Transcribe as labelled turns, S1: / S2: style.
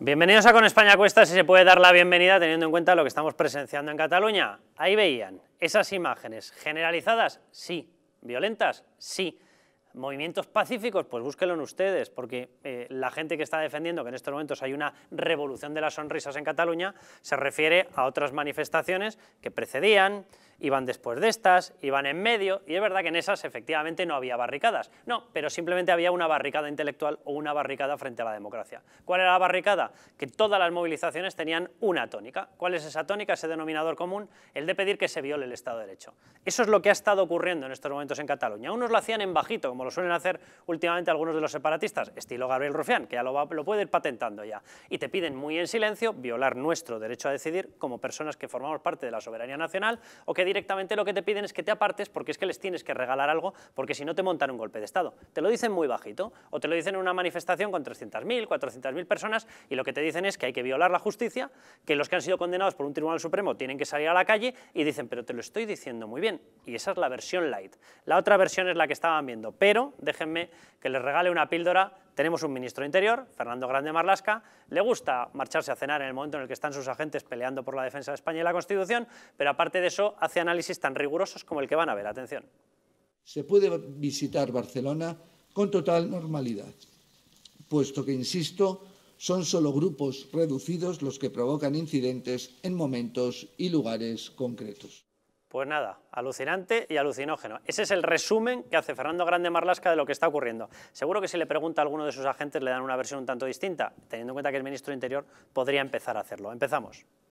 S1: Bienvenidos a Con España Cuesta, si se puede dar la bienvenida teniendo en cuenta lo que estamos presenciando en Cataluña. Ahí veían esas imágenes generalizadas, sí, violentas, sí. Movimientos pacíficos, pues búsquenlo en ustedes, porque eh, la gente que está defendiendo que en estos momentos hay una revolución de las sonrisas en Cataluña se refiere a otras manifestaciones que precedían, iban después de estas, iban en medio, y es verdad que en esas efectivamente no había barricadas, no, pero simplemente había una barricada intelectual o una barricada frente a la democracia. ¿Cuál era la barricada? Que todas las movilizaciones tenían una tónica. ¿Cuál es esa tónica, ese denominador común? El de pedir que se viole el Estado de Derecho. Eso es lo que ha estado ocurriendo en estos momentos en Cataluña. Unos lo hacían en bajito, como lo suelen hacer últimamente algunos de los separatistas, estilo Gabriel Rufián, que ya lo, lo puede ir patentando ya, y te piden muy en silencio violar nuestro derecho a decidir como personas que formamos parte de la soberanía nacional o que directamente lo que te piden es que te apartes porque es que les tienes que regalar algo, porque si no te montan un golpe de Estado. Te lo dicen muy bajito, o te lo dicen en una manifestación con 300.000, 400.000 personas, y lo que te dicen es que hay que violar la justicia, que los que han sido condenados por un Tribunal Supremo tienen que salir a la calle, y dicen, pero te lo estoy diciendo muy bien, y esa es la versión light. La otra versión es la que estaban viendo, pero déjenme que les regale una píldora tenemos un ministro de Interior, Fernando Grande Marlasca, le gusta marcharse a cenar en el momento en el que están sus agentes peleando por la defensa de España y la Constitución, pero aparte de eso hace análisis tan rigurosos como el que van a ver. Atención.
S2: Se puede visitar Barcelona con total normalidad, puesto que, insisto, son solo grupos reducidos los que provocan incidentes en momentos y lugares concretos.
S1: Pues nada, alucinante y alucinógeno. Ese es el resumen que hace Fernando Grande Marlasca de lo que está ocurriendo. Seguro que si le pregunta a alguno de sus agentes le dan una versión un tanto distinta. Teniendo en cuenta que el ministro de Interior podría empezar a hacerlo. Empezamos.